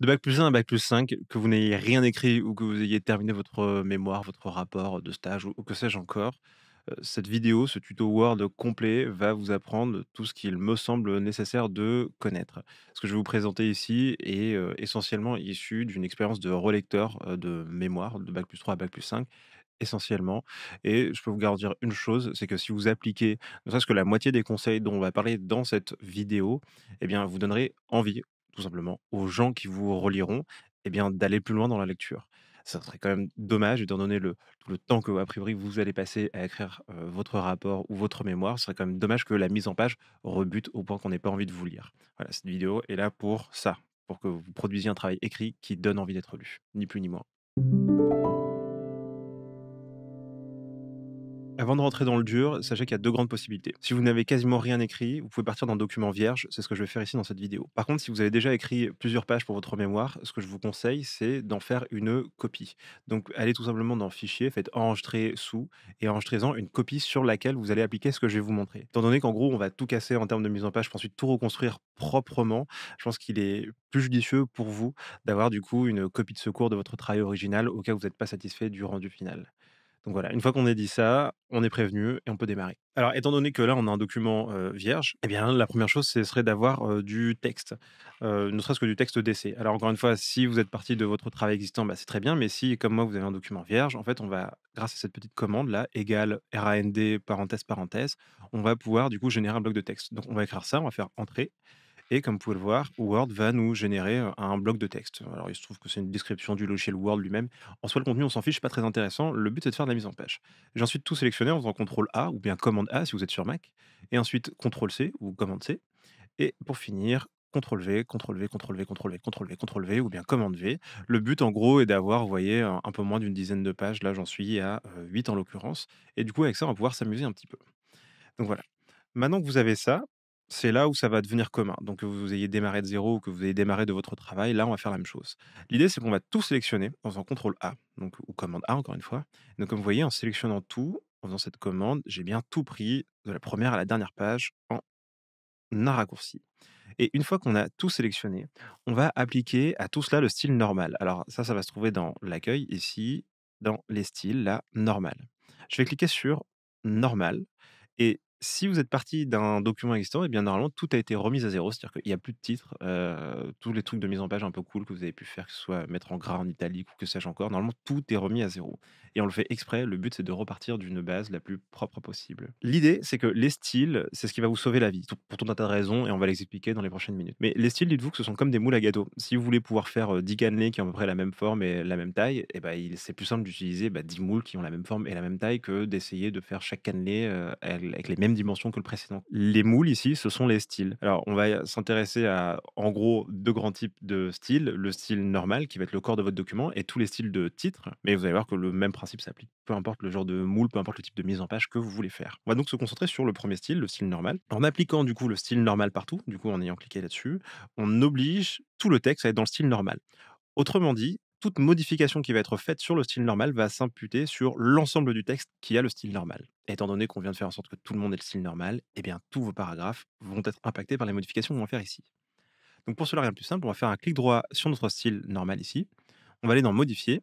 de bac plus 1 à bac plus 5, que vous n'ayez rien écrit ou que vous ayez terminé votre euh, mémoire, votre rapport de stage ou, que sais-je encore, euh, cette vidéo, ce tuto Word complet va vous apprendre tout ce qu'il me semble nécessaire de connaître. Ce que je vais vous présenter ici est euh, essentiellement issu d'une expérience de relecteur de mémoire de Bac plus 3 à Bac plus 5 essentiellement. Et je peux vous garantir une chose, c'est que si vous appliquez ne serait-ce que la moitié des conseils dont on va parler dans cette vidéo, eh bien, vous donnerez envie tout simplement aux gens qui vous reliront et eh bien d'aller plus loin dans la lecture. Ça serait quand même dommage, étant donné le, le temps que, a priori, vous allez passer à écrire euh, votre rapport ou votre mémoire, ce serait quand même dommage que la mise en page rebute au point qu'on n'ait pas envie de vous lire. cette vidéo est là pour ça, pour que vous produisiez un travail écrit qui donne envie d'être lu, ni plus ni moins. Avant de rentrer dans le dur, sachez qu'il y a deux grandes possibilités. Si vous n'avez quasiment rien écrit, vous pouvez partir d'un document vierge, c'est ce que je vais faire ici dans cette vidéo. Par contre, si vous avez déjà écrit plusieurs pages pour votre mémoire, ce que je vous conseille, c'est d'en faire une copie. Donc allez tout simplement dans Fichier, faites Enregistrer sous et enregistrez-en une copie sur laquelle vous allez appliquer ce que je vais vous montrer. Étant donné qu'en gros, on va tout casser en termes de mise en page pour ensuite tout reconstruire proprement, je pense qu'il est plus judicieux pour vous d'avoir du coup une copie de secours de votre travail original au cas où vous n'êtes pas satisfait du rendu final. Donc voilà, une fois qu'on a dit ça, on est prévenu et on peut démarrer. Alors, étant donné que là, on a un document vierge, eh bien, la première chose, ce serait d'avoir du texte, ne serait-ce que du texte d'essai. Alors, encore une fois, si vous êtes parti de votre travail existant, bah, c'est très bien, mais si, comme moi, vous avez un document vierge, en fait, on va, grâce à cette petite commande là, égale RAND, parenthèse, parenthèse, on va pouvoir, du coup, générer un bloc de texte. Donc, on va écrire ça, on va faire entrer. Et comme vous pouvez le voir, Word va nous générer un bloc de texte. Alors, il se trouve que c'est une description du logiciel Word lui-même. En soi, le contenu, on s'en fiche, pas très intéressant. Le but, c'est de faire de la mise en page. J'ai ensuite tout sélectionné en faisant CTRL A ou bien commande A si vous êtes sur Mac. Et ensuite CTRL C ou commande C. Et pour finir, CTRL V, CTRL V, CTRL V, CTRL V, CTRL V, CTRL V, ou bien commande V. Le but, en gros, est d'avoir, vous voyez, un, peu moins d'une dizaine de pages. Là, j'en suis à 8 en l'occurrence. Et du coup, avec ça, on va pouvoir s'amuser un petit peu. Donc voilà. Maintenant que vous avez ça, c'est là où ça va devenir commun. Donc que vous ayez démarré de zéro ou que vous ayez démarré de votre travail, là on va faire la même chose. L'idée c'est qu'on va tout sélectionner en faisant contrôle A, donc ou commande A encore une fois. Donc comme vous voyez, en sélectionnant tout, en faisant cette commande, j'ai bien tout pris de la première à la dernière page en un raccourci. Et une fois qu'on a tout sélectionné, on va appliquer à tout cela le style normal. Alors ça, ça va se trouver dans l'accueil ici, dans les styles, là, normal. Je vais cliquer sur normal. Et si vous êtes parti d'un document existant, et eh bien normalement tout a été remis à zéro, c'est-à-dire qu'il n'y a plus de titres, tous les trucs de mise en page un peu cool que vous avez pu faire, que ce soit mettre en gras, en italique ou que sais-je encore, normalement tout est remis à zéro. Et on le fait exprès, le but c'est de repartir d'une base la plus propre possible. L'idée c'est que les styles, c'est ce qui va vous sauver la vie, pour tout un tas de raisons, et on va les expliquer dans les prochaines minutes. Mais les styles, dites-vous que ce sont comme des moules à gâteau. Si vous voulez pouvoir faire 10 cannelés qui ont à peu près la même forme et la même taille, et eh ben, c'est plus simple d'utiliser bah, 10 moules qui ont la même forme et la même taille que d'essayer de faire chaque cannelé avec les mêmes dimension que le précédent. Les moules ici, ce sont les styles. Alors, on va s'intéresser à, en gros, deux grands types de styles. Le style normal, qui va être le corps de votre document, et tous les styles de titre. Mais vous allez voir que le même principe s'applique. Peu importe le genre de moule, peu importe le type de mise en page que vous voulez faire. On va donc se concentrer sur le premier style, le style normal. En appliquant, du coup, le style normal partout, du coup, en ayant cliqué là-dessus, on oblige tout le texte à être dans le style normal. Autrement dit, toute modification qui va être faite sur le style normal va s'imputer sur l'ensemble du texte qui a le style normal. Étant donné qu'on vient de faire en sorte que tout le monde ait le style normal, eh bien tous vos paragraphes vont être impactés par les modifications qu'on va faire ici. Donc pour cela, rien de plus simple, on va faire un clic droit sur notre style normal ici. On va aller dans Modifier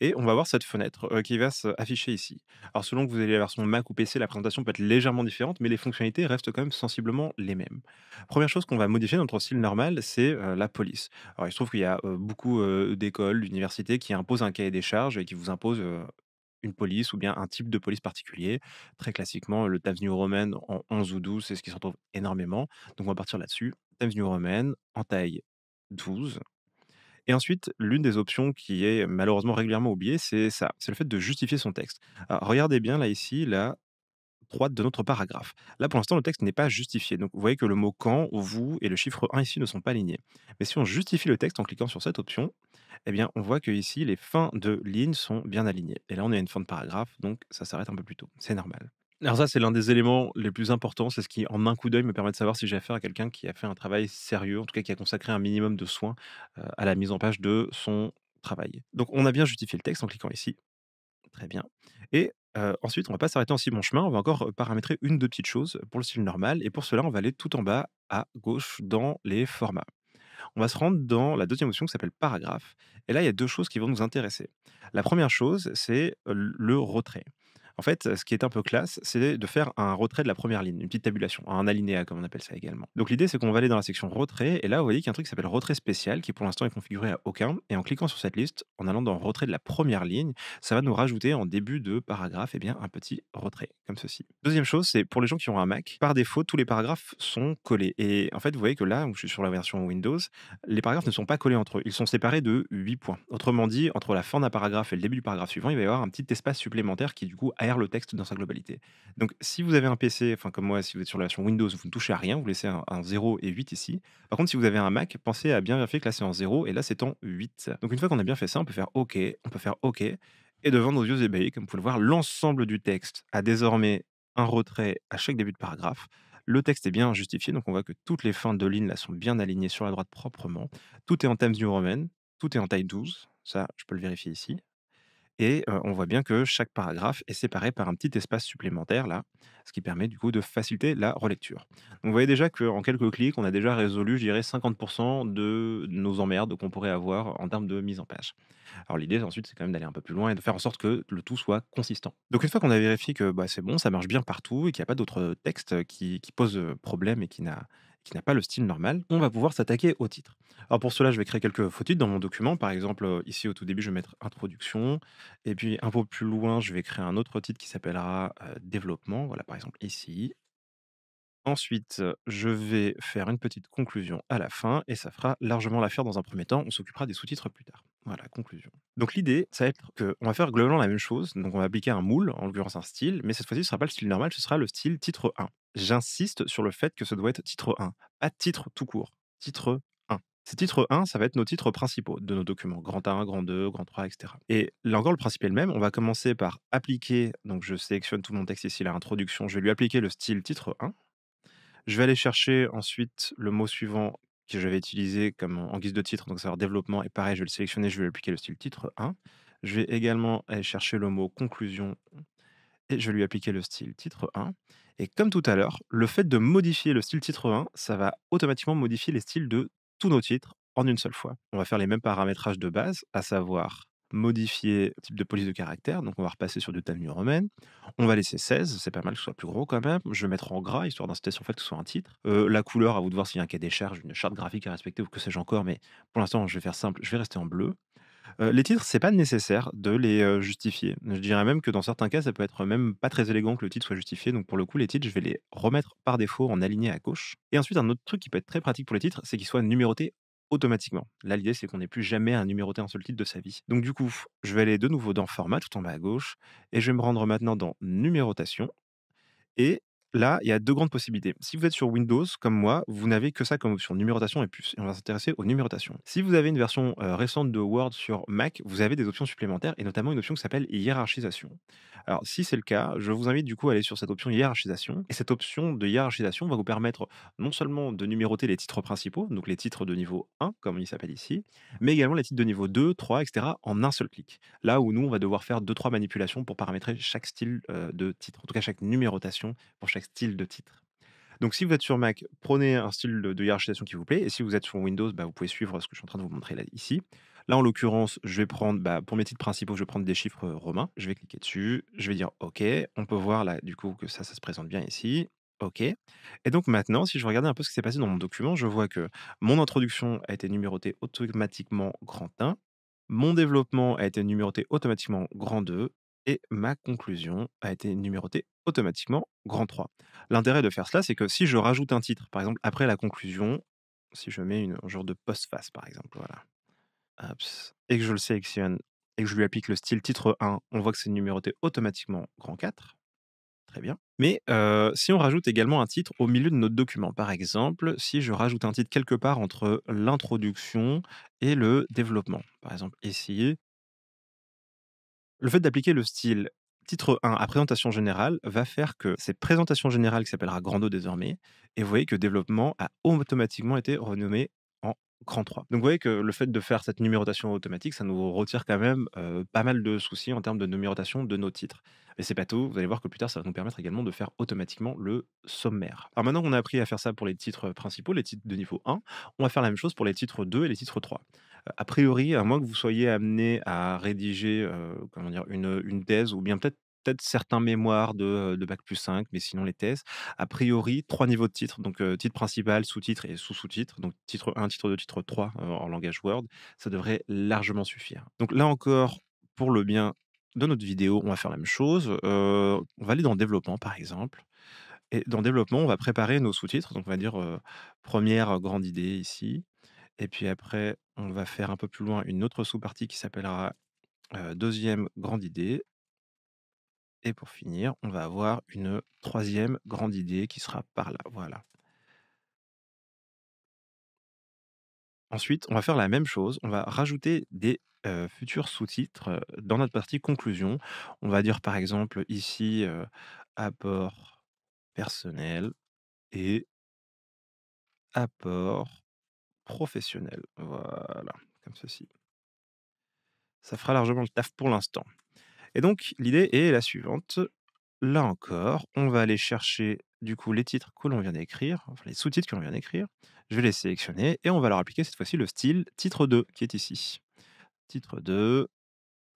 et on va voir cette fenêtre euh, qui va s'afficher ici. Alors selon que vous avez la version Mac ou PC, la présentation peut être légèrement différente, mais les fonctionnalités restent quand même sensiblement les mêmes. Première chose qu'on va modifier dans notre style normal, c'est euh, la police. Alors il se trouve qu'il y a euh, beaucoup d'écoles, d'universités qui imposent un cahier des charges et qui vous imposent une police ou bien un type de police particulier. Très classiquement, le Times New Roman en 11 ou 12, c'est ce qui se retrouve énormément. Donc on va partir là-dessus. Times New Roman en taille 12, et ensuite, l'une des options qui est malheureusement régulièrement oubliée, c'est ça, c'est le fait de justifier son texte. regardez bien là ici la droite de notre paragraphe. Là, pour l'instant, le texte n'est pas justifié. Donc, vous voyez que le mot quand, vous et le chiffre 1 ici ne sont pas alignés. Mais si on justifie le texte en cliquant sur cette option, eh bien, on voit que ici, les fins de ligne sont bien alignées. Et là, on est à une fin de paragraphe, donc ça s'arrête un peu plus tôt. C'est normal. Alors ça, c'est l'un des éléments les plus importants. C'est ce qui, en un coup d'œil, me permet de savoir si j'ai affaire à quelqu'un qui a fait un travail sérieux, en tout cas qui a consacré un minimum de soins à la mise en page de son travail. Donc on a bien justifié le texte en cliquant ici. Très bien. Et ensuite, on va pas s'arrêter en si bon chemin. On va encore paramétrer une, deux petites choses pour le style normal. Et pour cela, on va aller tout en bas à gauche dans les formats. On va se rendre dans la deuxième option qui s'appelle paragraphe. Et là, il y a deux choses qui vont nous intéresser. La première chose, c'est le retrait. En fait, ce qui est un peu classe, c'est de faire un retrait de la première ligne, une petite tabulation, un alinéa comme on appelle ça également. Donc l'idée, c'est qu'on va aller dans la section retrait, et là, vous voyez qu'il y a un truc qui s'appelle retrait spécial, qui pour l'instant est configuré à aucun, et en cliquant sur cette liste, en allant dans retrait de la première ligne, ça va nous rajouter en début de paragraphe, et eh bien, un petit retrait, comme ceci. Deuxième chose, c'est pour les gens qui ont un Mac, par défaut, tous les paragraphes sont collés. Et en fait, vous voyez que là, où je suis sur la version Windows, les paragraphes ne sont pas collés entre eux. Ils sont séparés de 8 points. Autrement dit, entre la fin d'un paragraphe et le début du paragraphe suivant, il va y avoir un petit espace supplémentaire qui, du coup, le texte dans sa globalité. Donc, si vous avez un PC, enfin comme moi, si vous êtes sur la version Windows, vous ne touchez à rien, vous laissez un, 0 et 8 ici. Par contre, si vous avez un Mac, pensez à bien vérifier que là c'est en 0 et là c'est en 8. Donc, une fois qu'on a bien fait ça, on peut faire OK, on peut faire OK. Et devant nos yeux ébahis, comme vous pouvez le voir, l'ensemble du texte a désormais un retrait à chaque début de paragraphe. Le texte est bien justifié, donc on voit que toutes les fins de ligne là sont bien alignées sur la droite proprement. Tout est en Times New Roman, tout est en taille 12, ça je peux le vérifier ici. Et on voit bien que chaque paragraphe est séparé par un petit espace supplémentaire là, ce qui permet du coup de faciliter la relecture. Donc, vous voyez déjà qu'en quelques clics, on a déjà résolu, je dirais, 50% de nos emmerdes qu'on pourrait avoir en termes de mise en page. Alors l'idée ensuite, c'est quand même d'aller un peu plus loin et de faire en sorte que le tout soit consistant. Donc une fois qu'on a vérifié que bah, c'est bon, ça marche bien partout et qu'il n'y a pas d'autres textes qui, qui posent problème et qui n'a qui n'a pas le style normal, on va pouvoir s'attaquer au titre. Alors pour cela, je vais créer quelques faux titres dans mon document. Par exemple, euh, ici au tout début, je vais mettre introduction. Et puis un peu plus loin, je vais créer un autre titre qui s'appellera euh, développement. Voilà, par exemple ici. Ensuite, je vais faire une petite conclusion à la fin et ça fera largement l'affaire dans un premier temps. On s'occupera des sous-titres plus tard. Voilà, conclusion. Donc l'idée, ça va être qu'on va faire globalement la même chose. Donc on va appliquer un moule, en l'occurrence un style, mais cette fois-ci, ce ne sera pas le style normal, ce sera le style titre 1. J'insiste sur le fait que ce doit être titre 1, à titre tout court, titre 1. Ces titres 1, ça va être nos titres principaux de nos documents, grand 1, grand 2, grand 3, etc. Et là encore, le principe est le même. On va commencer par appliquer, donc je sélectionne tout mon texte ici, la introduction, je vais lui appliquer le style titre 1. Je vais aller chercher ensuite le mot suivant que j'avais utilisé comme en guise de titre, donc savoir développement. Et pareil, je vais le sélectionner, je vais appliquer le style titre 1. Je vais également aller chercher le mot conclusion et je vais lui appliquer le style titre 1. Et comme tout à l'heure, le fait de modifier le style titre 1, ça va automatiquement modifier les styles de tous nos titres en une seule fois. On va faire les mêmes paramétrages de base, à savoir modifier le type de police de caractère, donc on va repasser sur du Times romaine. On va laisser 16, c'est pas mal que ce soit plus gros quand même. Je vais mettre en gras, histoire d'insister sur le fait que ce soit un titre. Euh, la couleur, à vous de voir s'il y a un cas des charges, une charte graphique à respecter ou que sais-je encore, mais pour l'instant, je vais faire simple, je vais rester en bleu. Euh, les titres, c'est pas nécessaire de les euh, justifier. Je dirais même que dans certains cas, ça peut être même pas très élégant que le titre soit justifié. Donc pour le coup, les titres, je vais les remettre par défaut en aligné à gauche. Et ensuite, un autre truc qui peut être très pratique pour les titres, c'est qu'ils soient numérotés automatiquement. Là, l'idée, c'est qu'on n'ait plus jamais un numéroter un seul titre de sa vie. Donc, du coup, je vais aller de nouveau dans Format, tout en bas à gauche, et je vais me rendre maintenant dans Numérotation. Et là, il y a deux grandes possibilités. Si vous êtes sur Windows, comme moi, vous n'avez que ça comme option, numérotation et plus. Et on va s'intéresser aux numérotations. Si vous avez une version euh, récente de Word sur Mac, vous avez des options supplémentaires et notamment une option qui s'appelle hiérarchisation. Alors, si c'est le cas, je vous invite du coup à aller sur cette option hiérarchisation. Et cette option de hiérarchisation va vous permettre non seulement de numéroter les titres principaux, donc les titres de niveau 1, comme il s'appelle ici, mais également les titres de niveau 2, 3, etc. en un seul clic. Là où nous, on va devoir faire 2-3 manipulations pour paramétrer chaque style euh, de titre, en tout cas chaque numérotation pour chaque style de titre. Donc, si vous êtes sur Mac, prenez un style de, hiérarchisation qui vous plaît. Et si vous êtes sur Windows, bah, vous pouvez suivre ce que je suis en train de vous montrer là, ici. Là, en l'occurrence, je vais prendre, bah, pour mes titres principaux, je vais prendre des chiffres euh, romains. Je vais cliquer dessus. Je vais dire OK. On peut voir là, du coup, que ça, ça se présente bien ici. OK. Et donc maintenant, si je regarde un peu ce qui s'est passé dans mon document, je vois que mon introduction a été numérotée automatiquement grand 1, mon développement a été numéroté automatiquement grand 2, et ma conclusion a été numérotée automatiquement grand 3. L'intérêt de faire cela, c'est que si je rajoute un titre, par exemple, après la conclusion, si je mets une, un genre de postface, par exemple, voilà, et que je le sélectionne et que je lui applique le style titre 1, on voit que c'est numéroté automatiquement grand 4. Très bien. Mais si on rajoute également un titre au milieu de notre document, par exemple, si je rajoute un titre quelque part entre l'introduction et le développement, par exemple ici, le fait d'appliquer le style titre 1 à présentation générale va faire que cette présentation générale qui s'appellera Grando désormais, et vous voyez que développement a automatiquement été renommé en Grand 3. Donc vous voyez que le fait de faire cette numérotation automatique, ça nous retire quand même pas mal de soucis en termes de numérotation de nos titres. Mais c'est pas tout, vous allez voir que plus tard, ça va nous permettre également de faire automatiquement le sommaire. Alors maintenant qu'on a appris à faire ça pour les titres principaux, les titres de niveau 1, on va faire la même chose pour les titres 2 et les titres 3 a priori, à moins que vous soyez amené à rédiger euh, dire, une, thèse ou bien peut-être certains mémoires de, euh, Bac plus 5, mais sinon les thèses. A priori, trois niveaux de titres, donc euh, titre principal, sous-titre et sous-sous-titre. Donc titre 1, titre 2, titre 3 en langage Word, ça devrait largement suffire. Donc là encore, pour le bien de notre vidéo, on va faire la même chose. on va aller dans développement, par exemple. Et dans développement, on va préparer nos sous-titres. Donc on va dire première grande idée ici. Et puis après, on va faire un peu plus loin une autre sous-partie qui s'appellera deuxième grande idée. Et pour finir, on va avoir une troisième grande idée qui sera par là. Voilà. Ensuite, on va faire la même chose. On va rajouter des futurs sous-titres dans notre partie conclusion. On va dire par exemple ici apport personnel et apport professionnel. Voilà, comme ceci. Ça fera largement le taf pour l'instant. Et donc, l'idée est la suivante. Là encore, on va aller chercher du coup les titres que l'on vient d'écrire, enfin les sous-titres que l'on vient d'écrire. Je vais les sélectionner et on va leur appliquer cette fois-ci le style titre 2 qui est ici. Titre 2,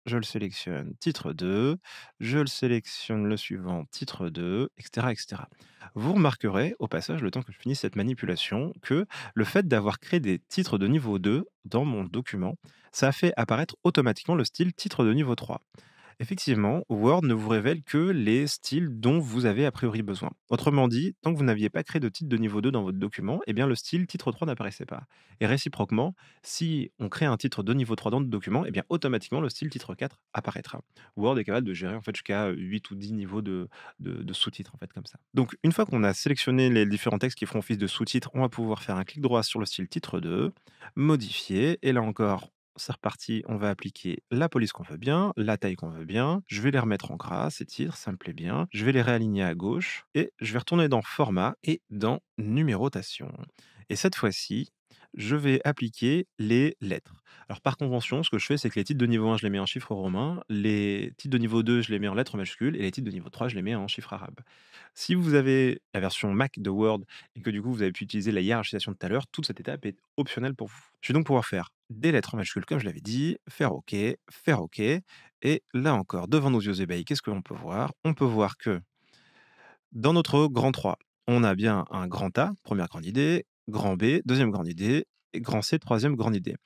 je le sélectionne, titre 2, je le sélectionne le suivant, titre 2, etc., etc. Vous remarquerez, au passage, le temps que je finis cette manipulation, que le fait d'avoir créé des titres de niveau 2 dans mon document, ça fait apparaître automatiquement le style titre de niveau 3. Effectivement, Word ne vous révèle que les styles dont vous avez a priori besoin. Autrement dit, tant que vous n'aviez pas créé de titre de niveau 2 dans votre document, eh bien le style titre 3 n'apparaissait pas. Et réciproquement, si on crée un titre de niveau 3 dans le document, eh bien automatiquement le style titre 4 apparaîtra. Word est capable de gérer en fait jusqu'à 8 ou 10 niveaux de, sous-titres en fait comme ça. Donc une fois qu'on a sélectionné les différents textes qui feront office de sous-titres, on va pouvoir faire un clic droit sur le style titre 2, modifier et là encore c'est reparti, on va appliquer la police qu'on veut bien, la taille qu'on veut bien, je vais les remettre en gras, ces titres, ça me plaît bien, je vais les réaligner à gauche, et je vais retourner dans Format et dans Numérotation. Et cette fois-ci, je vais appliquer les lettres. Alors par convention, ce que je fais, c'est que les titres de niveau 1, je les mets en chiffres romains, les titres de niveau 2, je les mets en lettres majuscules, et les titres de niveau 3, je les mets en chiffres arabes. Si vous avez la version Mac de Word et que du coup vous avez pu utiliser la hiérarchisation de tout à l'heure, toute cette étape est optionnelle pour vous. Je vais donc pouvoir faire des lettres majuscules, comme je l'avais dit, faire OK, faire OK, et là encore, devant nos yeux ébahis, qu'est-ce que l'on peut voir On peut voir que dans notre grand 3, on a bien un grand A, première grande idée, grand B, deuxième grande idée, et grand C, troisième grande idée.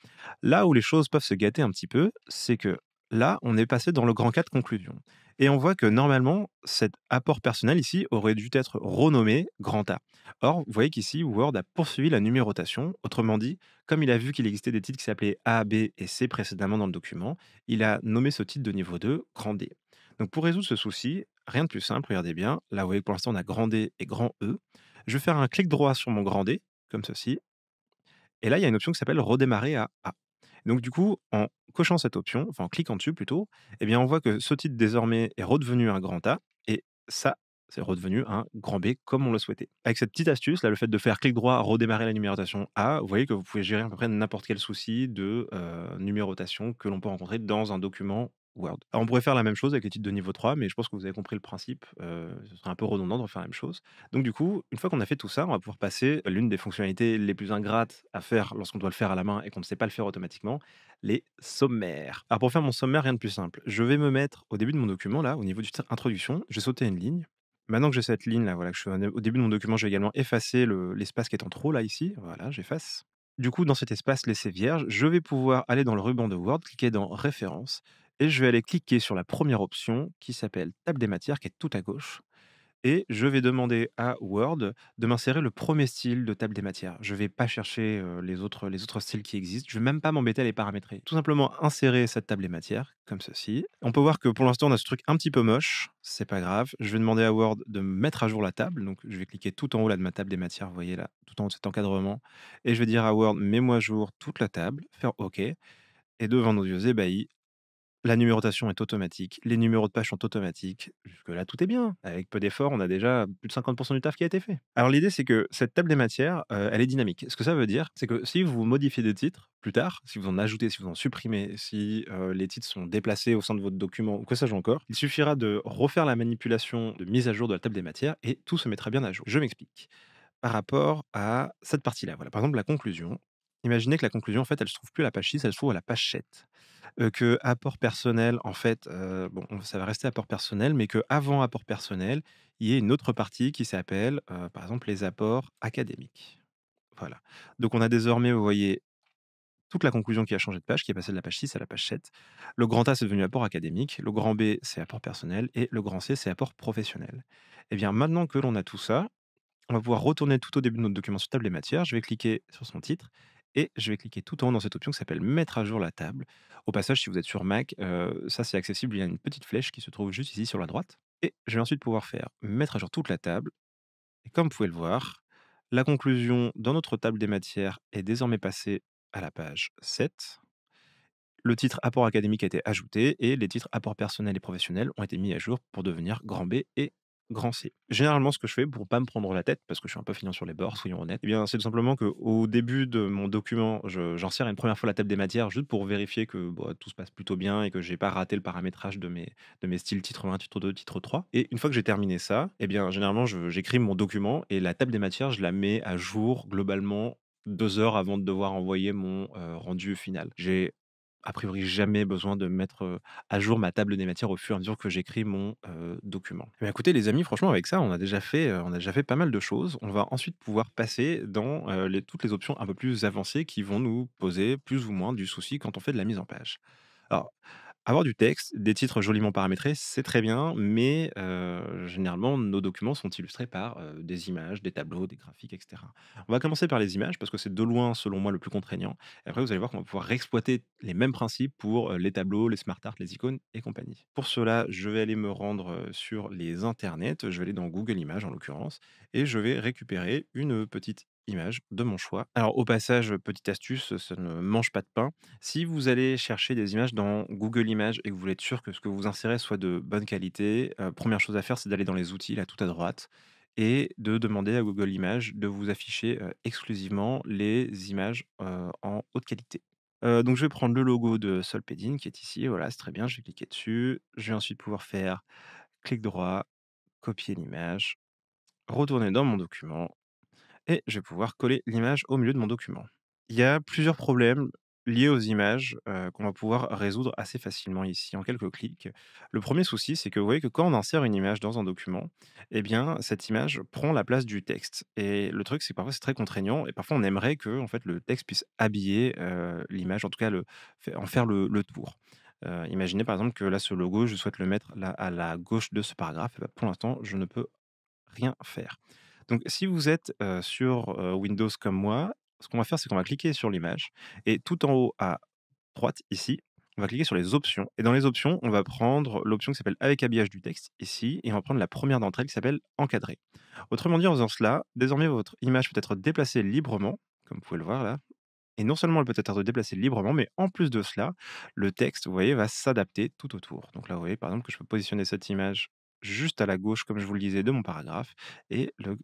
Là où les choses peuvent se gâter un petit peu, c'est que là, on est passé dans le grand cas de conclusion. Et on voit que normalement, cet apport personnel ici aurait dû être renommé grand A. Or, vous voyez qu'ici, Word a poursuivi la numérotation. Autrement dit, comme il a vu qu'il existait des titres qui s'appelaient A, B et C précédemment dans le document, il a nommé ce titre de niveau 2 grand D. Donc pour résoudre ce souci, rien de plus simple, regardez bien. Là, vous voyez que pour l'instant, on a grand D et grand E. Je vais faire un clic droit sur mon grand D ceci. Et là, il y a une option qui s'appelle redémarrer à A. Donc du coup, en cochant cette option, enfin en cliquant dessus plutôt, et eh bien on voit que ce titre désormais est redevenu un grand A et ça c'est redevenu un grand B comme on le souhaitait. Avec cette petite astuce, là, le fait de faire clic droit, redémarrer la numérotation A, vous voyez que vous pouvez gérer à peu près n'importe quel souci de euh, numérotation que l'on peut rencontrer dans un document on pourrait faire la même chose avec les titres de niveau 3, mais je pense que vous avez compris le principe. Euh, ce serait un peu redondant de refaire la même chose. Donc, du coup, une fois qu'on a fait tout ça, on va pouvoir passer à l'une des fonctionnalités les plus ingrates à faire lorsqu'on doit le faire à la main et qu'on ne sait pas le faire automatiquement, les sommaires. Alors, pour faire mon sommaire, rien de plus simple. Je vais me mettre au début de mon document, là, au niveau du titre introduction. je vais sauter une ligne. Maintenant que j'ai cette ligne, là, voilà, que je suis au début de mon document, je vais également effacer l'espace qui est en trop, là, ici. Voilà, j'efface. Du coup, dans cet espace laissé vierge, je vais pouvoir aller dans le ruban de Word, cliquer dans Références et je vais aller cliquer sur la première option qui s'appelle Table des matières, qui est tout à gauche. Et je vais demander à Word de m'insérer le premier style de table des matières. Je ne vais pas chercher les autres, les autres styles qui existent. Je ne vais même pas m'embêter à les paramétrer. Tout simplement insérer cette table des matières, comme ceci. On peut voir que pour l'instant, on a ce truc un petit peu moche. C'est pas grave. Je vais demander à Word de mettre à jour la table. Donc, je vais cliquer tout en haut là de ma table des matières. Vous voyez là, tout en haut de cet encadrement. Et je vais dire à Word, mets-moi à jour toute la table. Faire OK. Et devant nos yeux ébahis, la numérotation est automatique, les numéros de page sont automatiques. Jusque-là, tout est bien. Avec peu d'efforts, on a déjà plus de 50% du taf qui a été fait. Alors l'idée, c'est que cette table des matières, euh, elle est dynamique. Ce que ça veut dire, c'est que si vous modifiez des titres plus tard, si vous en ajoutez, si vous en supprimez, si euh, les titres sont déplacés au sein de votre document ou que sais-je encore, il suffira de refaire la manipulation de mise à jour de la table des matières et tout se mettra bien à jour. Je m'explique par rapport à cette partie-là. Voilà, par exemple, la conclusion imaginez que la conclusion, en fait, elle se trouve plus à la page 6, elle se trouve à la page 7. que apport personnel, en fait, bon, ça va rester apport personnel, mais que avant apport personnel, il y ait une autre partie qui s'appelle, par exemple, les apports académiques. Voilà. Donc, on a désormais, vous voyez, toute la conclusion qui a changé de page, qui est passée de la page 6 à la page 7. Le grand A, c'est devenu apport académique, le grand B, c'est apport personnel, et le grand C, c'est apport professionnel. Eh bien, maintenant que l'on a tout ça, on va pouvoir retourner tout au début de notre document sur table et matière. Je vais cliquer sur son titre et je vais cliquer tout en haut dans cette option qui s'appelle Mettre à jour la table. Au passage, si vous êtes sur Mac, euh, ça c'est accessible il via une petite flèche qui se trouve juste ici sur la droite. Et je vais ensuite pouvoir faire Mettre à jour toute la table. Et comme vous pouvez le voir, la conclusion dans notre table des matières est désormais passée à la page 7. Le titre apport académique a été ajouté et les titres apport personnel et professionnel ont été mis à jour pour devenir grand B et grand C. Généralement, ce que je fais pour pas me prendre la tête, parce que je suis un peu finant sur les bords, soyons honnêtes, eh bien, c'est tout simplement qu'au début de mon document, j'en sers une première fois la table des matières juste pour vérifier que bah, tout se passe plutôt bien et que j'ai pas raté le paramétrage de mes, de mes styles titre 1, titre 2, titre 3. Et une fois que j'ai terminé ça, eh bien, généralement, j'écris mon document et la table des matières, je la mets à jour globalement deux heures avant de devoir envoyer mon euh, rendu final. J'ai a priori jamais besoin de mettre à jour ma table des matières au fur et à mesure que j'écris mon document. Mais eh écoutez les amis, franchement avec ça, on a déjà fait, on a déjà fait pas mal de choses. On va ensuite pouvoir passer dans toutes les options un peu plus avancées qui vont nous poser plus ou moins du souci quand on fait de la mise en page. Alors, avoir du texte, des titres joliment paramétrés, c'est très bien, mais généralement, nos documents sont illustrés par des images, des tableaux, des graphiques, etc. On va commencer par les images, parce que c'est de loin, selon moi, le plus contraignant. Et après, vous allez voir qu'on va pouvoir exploiter les mêmes principes pour les tableaux, les smart art, les icônes et compagnie. Pour cela, je vais aller me rendre sur les internets, je vais aller dans Google Images en l'occurrence, et je vais récupérer une petite image de mon choix. Alors au passage, petite astuce, ça ne mange pas de pain. Si vous allez chercher des images dans Google Images et que vous voulez être sûr que ce que vous insérez soit de bonne qualité, euh, première chose à faire, c'est d'aller dans les outils, là tout à droite, et de demander à Google Images de vous afficher euh, exclusivement les images euh, en haute qualité. donc je vais prendre le logo de Solpedin, qui est ici, voilà, c'est très bien, je vais cliquer dessus. Je vais ensuite pouvoir faire clic droit, copier l'image, retourner dans mon document et je vais pouvoir coller l'image au milieu de mon document. Il y a plusieurs problèmes liés aux images euh, qu'on va pouvoir résoudre assez facilement ici en quelques clics. Le premier souci, c'est que vous voyez que quand on insère une image dans un document, eh bien cette image prend la place du texte. Et le truc, c'est que parfois c'est très contraignant et parfois on aimerait que en fait le texte puisse habiller euh, l'image, en tout cas en faire le, tour. Euh, imaginez par exemple que là ce logo, je souhaite le mettre à la gauche de ce paragraphe. Eh ben, pour l'instant, je ne peux rien faire. Donc, si vous êtes sur Windows comme moi, ce qu'on va faire, c'est qu'on va cliquer sur l'image et tout en haut à droite, ici, on va cliquer sur les options. Et dans les options, on va prendre l'option qui s'appelle avec habillage du texte ici, et on va prendre la première d'entre elles qui s'appelle encadrer. Autrement dit, en faisant cela, désormais votre image peut être déplacée librement, comme vous pouvez le voir là. Et non seulement elle peut être déplacée librement, mais en plus de cela, le texte, vous voyez, va s'adapter tout autour. Donc là, vous voyez par exemple que je peux positionner cette image juste à la gauche, comme je vous le disais, de mon paragraphe, et le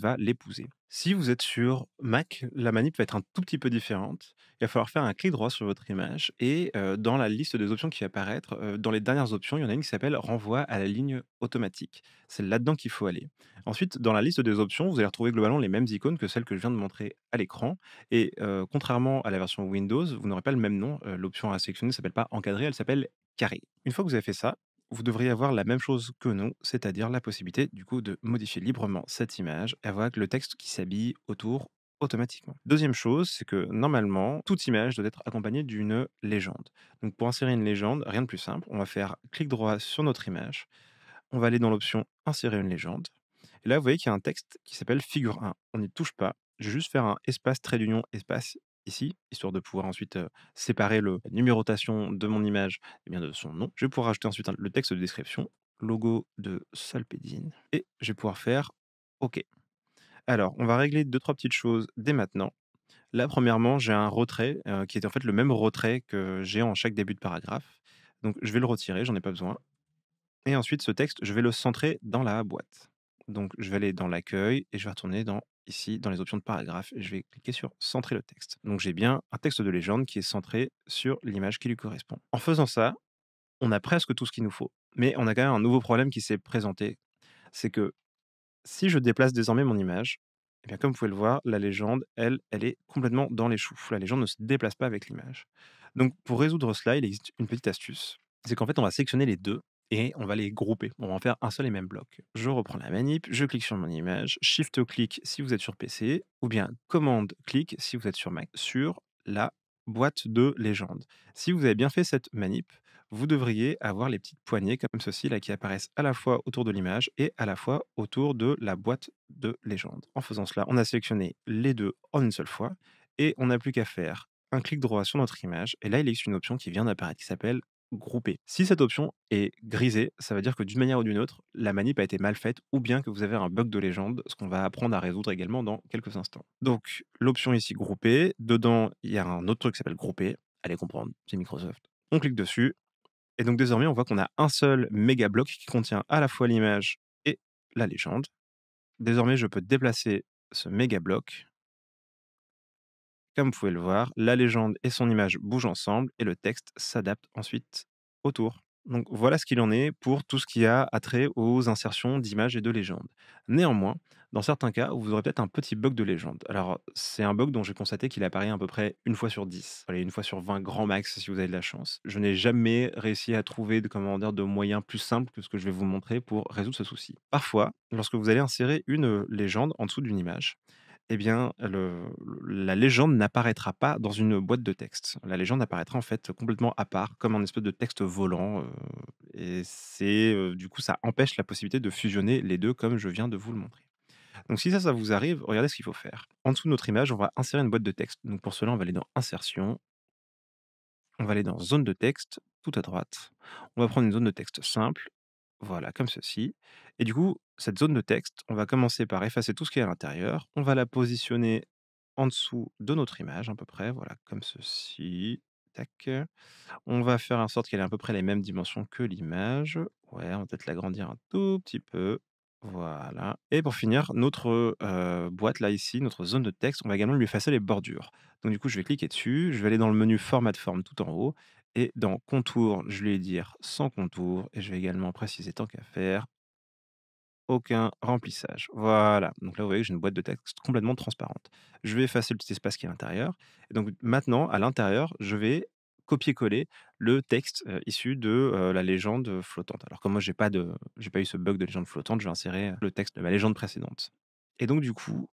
va l'épouser. Si vous êtes sur Mac, la manip va être un tout petit peu différente. Il va falloir faire un clic droit sur votre image et dans la liste des options qui va apparaître, dans les dernières options, il y en a une qui s'appelle renvoi à la ligne automatique. C'est là-dedans qu'il faut aller. Ensuite, dans la liste des options, vous allez retrouver globalement les mêmes icônes que celles que je viens de montrer à l'écran. Et contrairement à la version Windows, vous n'aurez pas le même nom. L'option à sélectionner ne s'appelle pas encadré, elle s'appelle carré. Une fois que vous avez fait ça, vous devriez avoir la même chose que nous, c'est-à-dire la possibilité du coup de modifier librement cette image et avoir le texte qui s'habille autour automatiquement. Deuxième chose, c'est que normalement, toute image doit être accompagnée d'une légende. Donc pour insérer une légende, rien de plus simple, on va faire clic droit sur notre image, on va aller dans l'option insérer une légende. Et là, vous voyez qu'il y a un texte qui s'appelle figure 1. On n'y touche pas, je vais juste faire un espace trait d'union espace ici, histoire de pouvoir ensuite séparer le, la numérotation de mon image et bien de son nom. Je vais pouvoir ajouter ensuite le texte de description, logo de Salpedine, et je vais pouvoir faire OK. Alors, on va régler deux, trois petites choses dès maintenant. Là, premièrement, j'ai un retrait qui est en fait le même retrait que j'ai en chaque début de paragraphe. Donc, je vais le retirer, j'en ai pas besoin. Et ensuite, ce texte, je vais le centrer dans la boîte. Donc, je vais aller dans l'accueil et je vais retourner dans ici dans les options de paragraphe, je vais cliquer sur centrer le texte. Donc j'ai bien un texte de légende qui est centré sur l'image qui lui correspond. En faisant ça, on a presque tout ce qu'il nous faut. Mais on a quand même un nouveau problème qui s'est présenté. C'est que si je déplace désormais mon image, eh bien, comme vous pouvez le voir, la légende, elle, elle est complètement dans les choux. La légende ne se déplace pas avec l'image. Donc pour résoudre cela, il existe une petite astuce. C'est qu'en fait, on va sélectionner les deux et on va les grouper. On va en faire un seul et même bloc. Je reprends la manip, je clique sur mon image, Shift-clic si vous êtes sur PC, ou bien Commande-clic si vous êtes sur Mac, sur la boîte de légende. Si vous avez bien fait cette manip, vous devriez avoir les petites poignées comme ceci là qui apparaissent à la fois autour de l'image et à la fois autour de la boîte de légende. En faisant cela, on a sélectionné les deux en une seule fois et on n'a plus qu'à faire un clic droit sur notre image et là il existe une option qui vient d'apparaître qui s'appelle si cette option est grisée, ça veut dire que d'une manière ou d'une autre, la manip a été mal faite ou bien que vous avez un bug de légende, ce qu'on va apprendre à résoudre également dans quelques instants. Donc l'option ici groupée, dedans il y a un autre truc qui s'appelle groupée, allez comprendre, c'est Microsoft. On clique dessus et donc désormais on voit qu'on a un seul méga bloc qui contient à la fois l'image et la légende. Désormais je peux déplacer ce méga bloc comme vous pouvez le voir, la légende et son image bougent ensemble et le texte s'adapte ensuite autour. Donc voilà ce qu'il en est pour tout ce qui a à trait aux insertions d'images et de légendes. Néanmoins, dans certains cas, vous aurez peut-être un petit bug de légende. Alors, c'est un bug dont j'ai constaté qu'il apparaît à peu près une fois sur dix. Allez, une fois sur vingt grand max si vous avez de la chance. Je n'ai jamais réussi à trouver de comment de moyens plus simples que ce que je vais vous montrer pour résoudre ce souci. Parfois, lorsque vous allez insérer une légende en dessous d'une image, eh bien, la légende n'apparaîtra pas dans une boîte de texte. La légende apparaîtra en fait complètement à part, comme un espèce de texte volant. Euh, et c'est euh, du coup, ça empêche la possibilité de fusionner les deux, comme je viens de vous le montrer. Donc, si ça, ça vous arrive, regardez ce qu'il faut faire. En dessous de notre image, on va insérer une boîte de texte. Donc, pour cela, on va aller dans Insertion. On va aller dans Zone de texte, tout à droite. On va prendre une zone de texte simple. Voilà, comme ceci. Et du coup, cette zone de texte, on va commencer par effacer tout ce qui est à l'intérieur. On va la positionner en dessous de notre image, à peu près, voilà, comme ceci. Tac. On va faire en sorte qu'elle ait à peu près les mêmes dimensions que l'image. Ouais, on va peut-être l'agrandir un tout petit peu. Voilà. Et pour finir, notre boîte là ici, notre zone de texte, on va également lui effacer les bordures. Donc du coup, je vais cliquer dessus, je vais aller dans le menu format de forme tout en haut et dans contour, je vais lui dire sans contour et je vais également préciser tant qu'à faire aucun remplissage. Voilà. Donc là, vous voyez, que j'ai une boîte de texte complètement transparente. Je vais effacer le petit espace qui est à l'intérieur. Et donc maintenant, à l'intérieur, je vais copier-coller le texte euh, issu de euh, la légende flottante. Alors comme moi, j'ai pas j'ai pas eu ce bug de légende flottante, je vais insérer euh, le texte de ma légende précédente. Et donc du coup,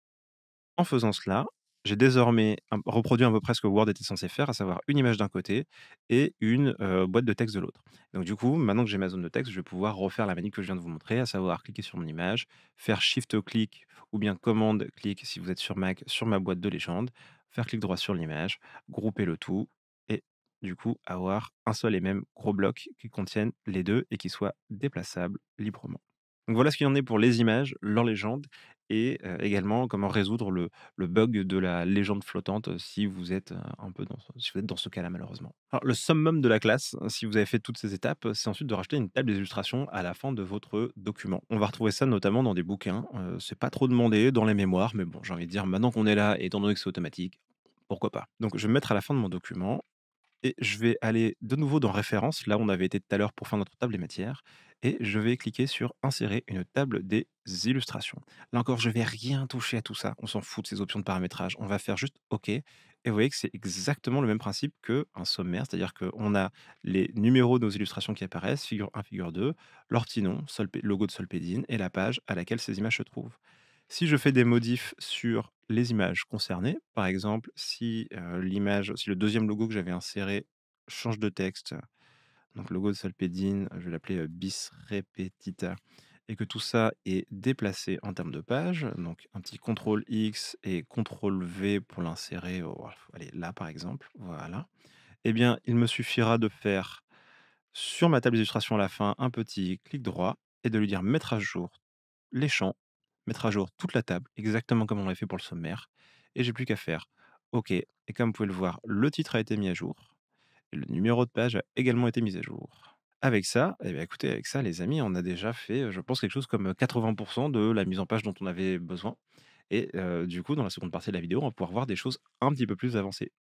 en faisant cela, j'ai désormais reproduit à peu près ce que Word était censé faire, à savoir une image d'un côté et une boîte de texte de l'autre. Donc du coup, maintenant que j'ai ma zone de texte, je vais pouvoir refaire la manique que je viens de vous montrer, à savoir cliquer sur mon image, faire Shift-clic ou bien Commande-clic si vous êtes sur Mac, sur ma boîte de légende, faire clic droit sur l'image, grouper le tout et du coup avoir un seul et même gros bloc qui contienne les deux et qui soit déplaçable librement. Donc voilà ce qu'il y en est pour les images, leurs légende et également comment résoudre le, bug de la légende flottante si vous êtes un peu dans ce, êtes dans ce cas-là malheureusement. Alors, le summum de la classe, hein, si vous avez fait toutes ces étapes, c'est ensuite de racheter une table d'illustration à la fin de votre document. On va retrouver ça notamment dans des bouquins. c'est pas trop demandé dans les mémoires, mais bon, j'ai envie de dire maintenant qu'on est là, étant donné que c'est automatique, pourquoi pas. Donc je vais me mettre à la fin de mon document et je vais aller de nouveau dans référence, là où on avait été tout à l'heure pour faire notre table des matières, et je vais cliquer sur Insérer une table des illustrations. Là encore, je vais rien toucher à tout ça, on s'en fout de ces options de paramétrage, on va faire juste OK. Et vous voyez que c'est exactement le même principe qu'un sommaire, c'est-à-dire qu'on a les numéros de nos illustrations qui apparaissent, figure 1, figure 2, l'ortinon, logo de Solpédine, et la page à laquelle ces images se trouvent. Si je fais des modifs sur les images concernées, par exemple, si l'image, si le deuxième logo que j'avais inséré change de texte, donc logo de Salpédine, je vais l'appeler bis repetita, et que tout ça est déplacé en termes de page, donc un petit CTRL X et CTRL V pour l'insérer, là par exemple, voilà, eh bien, il me suffira de faire sur ma table d'illustration à la fin un petit clic droit et de lui dire mettre à jour les champs mettre à jour toute la table, exactement comme on l'a fait pour le sommaire, et j'ai plus qu'à faire OK. Et comme vous pouvez le voir, le titre a été mis à jour, le numéro de page a également été mis à jour. Avec ça, et eh bien, écoutez, avec ça, les amis, on a déjà fait, je pense, quelque chose comme 80% de la mise en page dont on avait besoin. Et du coup, dans la seconde partie de la vidéo, on va pouvoir voir des choses un petit peu plus avancées.